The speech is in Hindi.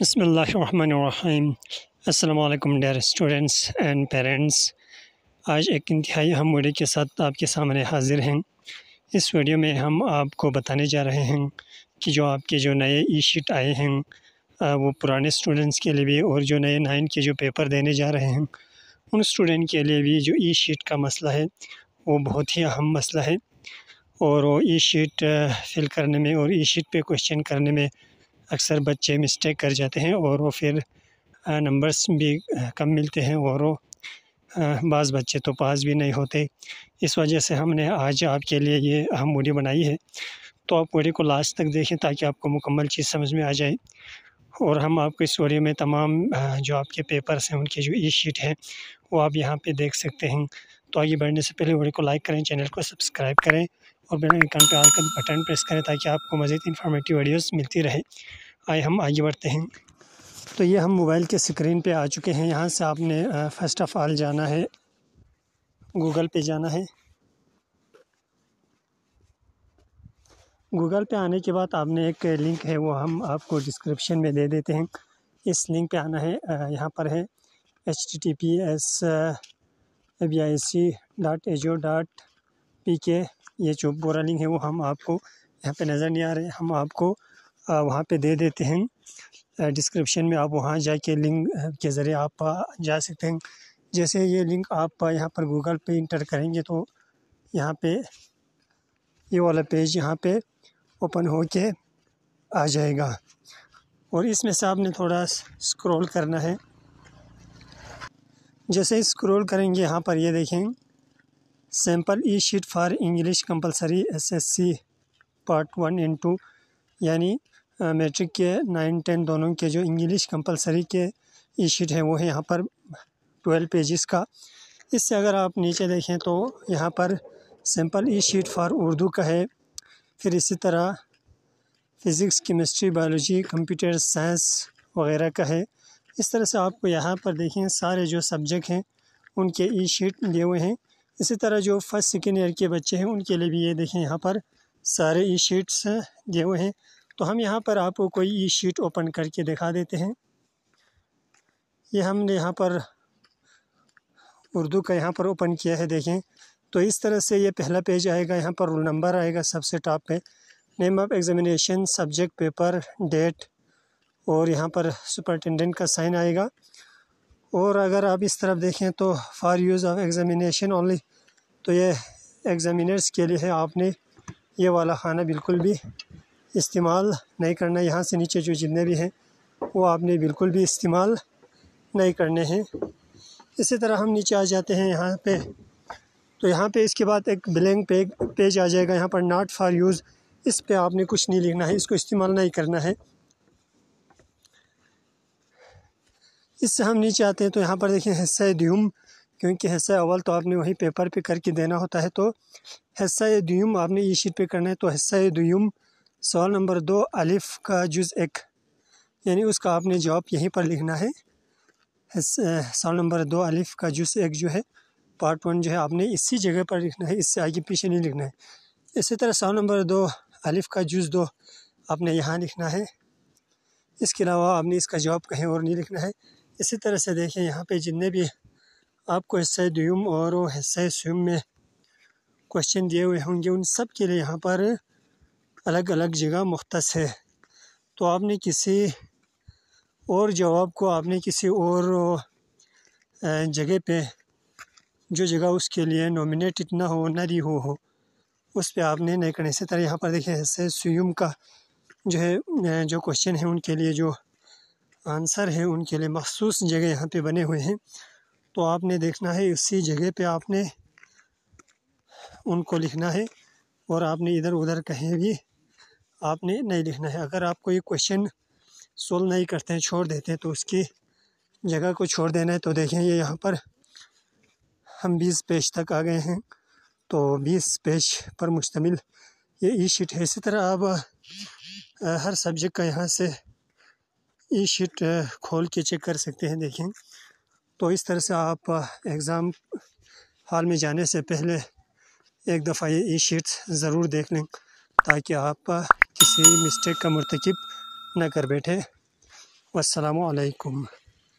बसमीम् अल्लाम डर स्टूडेंट्स एंड पेरेंट्स आज एक इंतहाई अहम वीडियो के साथ आपके सामने हाजिर हैं इस वीडियो में हम आपको बताने जा रहे हैं कि जो आपके जो नए ई शीट आए हैं वो पुराने स्टूडेंट्स के लिए भी और जो नए नाइन के जो पेपर देने जा रहे हैं उन स्टूडेंट के लिए भी जो ई शीट का मसला है वो बहुत ही अहम मसला है और ई शीट फ़िल करने में और ई शीट पर क्वेश्चन करने में अक्सर बच्चे मिस्टेक कर जाते हैं और वो फिर नंबर्स भी कम मिलते हैं और वो बाज़ बच्चे तो पास भी नहीं होते इस वजह से हमने आज आपके लिए ये अहम वीडियो बनाई है तो आप वीडियो को लास्ट तक देखें ताकि आपको मुकम्मल चीज़ समझ में आ जाए और हम आपको इस वीडियो में तमाम जो आपके पेपर्स हैं उनके जो ई शीट हैं वो आप यहाँ पे देख सकते हैं तो आगे बढ़ने से पहले वीडियो को लाइक करें चैनल को सब्सक्राइब करें और बेल आइकन पर आकर बटन प्रेस करें ताकि आपको मज़ीद इन्फॉर्मेटिव वीडियोस मिलती रहे आए हम आगे बढ़ते हैं तो ये हम मोबाइल के स्क्रीन पे आ चुके हैं यहाँ से आपने फ़र्स्ट ऑफ़ ऑल जाना है गूगल पे जाना है गूगल पे आने के बाद आपने एक लिंक है वो हम आपको डिस्क्रिप्शन में दे देते हैं इस लिंक पे आना है यहाँ पर है H T T P S B I C dot edu dot P K ये जो बोरा लिंग है वो हम आपको यहाँ पे नज़र नहीं आ रहे हम आपको वहाँ पे दे देते हैं डिस्क्रिप्शन में आप वहाँ जाके लिंक के ज़रिए आप जा सकते हैं जैसे ये लिंक आप यहाँ पर गूगल पे इंटर करेंगे तो यहाँ पे ये वाला पेज यहाँ पे ओपन हो के आ जाएगा और इसमें से आपने थोड़ा स्क्रॉल करना है जैसे स्क्रॉल करेंगे यहाँ पर ये देखें sample e sheet for English compulsory SSC part one and two यानी मैट्रिक के नाइन टेन दोनों के जो इंग्लिश कंपलसरी के ई e शीट हैं वो है यहाँ पर ट्वेल्व पेजेस का इससे अगर आप नीचे देखें तो यहाँ पर sample e sheet for Urdu का है फिर इसी तरह physics chemistry biology computer science वगैरह का है इस तरह से आपको यहाँ पर देखें सारे जो सब्जेक्ट हैं उनके ई शीट दिए हुए हैं इसी तरह जो फर्स्ट सेकेंड ईयर के बच्चे हैं उनके लिए भी ये देखें यहाँ पर सारे ई शीट्स दिए हुए हैं तो हम यहाँ पर आपको कोई ई शीट ओपन करके दिखा देते हैं ये हमने यहाँ पर उर्दू का यहाँ पर ओपन किया है देखें तो इस तरह से ये पहला पेज आएगा यहाँ पर रोल नंबर आएगा सबसे टॉप पे name of examination subject paper date और यहाँ पर सुपरटेंडेंट का साइन आएगा और अगर आप इस तरफ देखें तो for use of examination only तो ये एग्ज़ामिनर्स के लिए है आपने ये वाला खाना बिल्कुल भी इस्तेमाल नहीं करना यहाँ से नीचे जो जितने भी हैं वो आपने बिल्कुल भी इस्तेमाल नहीं करने हैं इसी तरह हम नीचे आ जाते हैं यहाँ पे तो यहाँ पे इसके बाद एक ब्लैंक पेज पेज आ जाएगा यहाँ पर नाट फॉर यूज़ इस पे आपने कुछ नहीं लिखना है इसको इस्तेमाल नहीं करना है इससे हम नीचे आते हैं तो यहाँ पर देखिए हिस्सा दियम क्योंकि हिस्सा अव्वल तो आपने वही पेपर पे करके देना होता है तो हिस्सा दियम आपने ई शीट पे करना है तो हिस्सा दियम सवाल नंबर दो अलिफ का जुज़ एक यानी उसका आपने जवाब यहीं पर लिखना है सवाल नंबर दो अलिफ का जुज़ एक जो है पार्ट वन जो है आपने इसी जगह पर लिखना है इससे आगे पीछे नहीं लिखना है इसी तरह सवाल नंबर दो अलिफ का जुज़ दो आपने यहाँ लिखना है इसके अलावा आपने इसका जवाब कहीं और नहीं लिखना है इसी तरह से देखें यहाँ पे जितने भी आपको हिस्से दुम और हिस्से स्वयं में क्वेश्चन दिए हुए होंगे उन सब के लिए यहाँ पर अलग अलग जगह मुख्त है तो आपने किसी और जवाब को आपने किसी और जगह पे जो जगह उसके लिए नॉमिनेट ना हो ना दी हो, हो उस पर आपने नहीं करना इसी तरह यहाँ पर देखें हिस्से स्वयं का जो है जो क्वेश्चन है उनके लिए जो आंसर है उनके लिए मखसूस जगह यहाँ पे बने हुए हैं तो आपने देखना है उसी जगह पे आपने उनको लिखना है और आपने इधर उधर कहीं भी आपने नहीं लिखना है अगर आप कोई क्वेश्चन सोल्व नहीं करते हैं छोड़ देते हैं तो उसकी जगह को छोड़ देना है तो देखें ये यहाँ पर हम बीस पेज तक आ गए हैं तो बीस पेज पर मुश्तमिल ये ई शीट है इसी तरह आप हर सब्जेक्ट का यहाँ से ई शीट खोल के चेक कर सकते हैं देखें तो इस तरह से आप एग्ज़ाम हाल में जाने से पहले एक दफ़ा ये ई शीट ज़रूर देख लें ताकि आप किसी मिस्टेक का मरतकब न कर बैठे वालेकुम